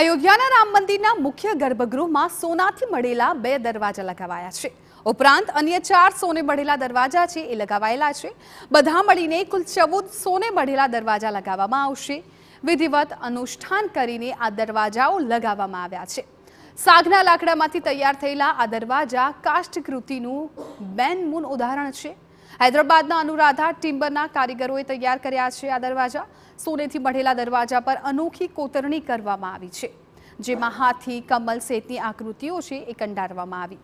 અયોધ્યાના રામ મંદિરના મુખ્ય ગર્ભગૃહમાં સોનાથી મળેલા બે દરવાજા લગાવાયા છે ઉપરાંત અન્ય ચાર સોને મળેલા દરવાજા છે એ લગાવાયેલા છે બધા મળીને કુલ ચૌદ સોને મળેલા દરવાજા લગાવવામાં આવશે વિધિવત અનુષ્ઠાન કરીને આ દરવાજાઓ લગાવવામાં આવ્યા છે સાગના લાકડામાંથી તૈયાર થયેલા આ દરવાજા કાષ્ઠકૃતિનું બેનમૂન ઉદાહરણ છે હૈદરાબાદના અનુરાધા ટિમ્બરના કારીગરોએ તૈયાર કર્યા છે આ દરવાજા સોનેથી મઢેલા દરવાજા પર અનોખી કોતરણી કરવામાં આવી છે જેમાં હાથી કમલ સહિતની આકૃતિઓ છે એ કંડારવામાં આવી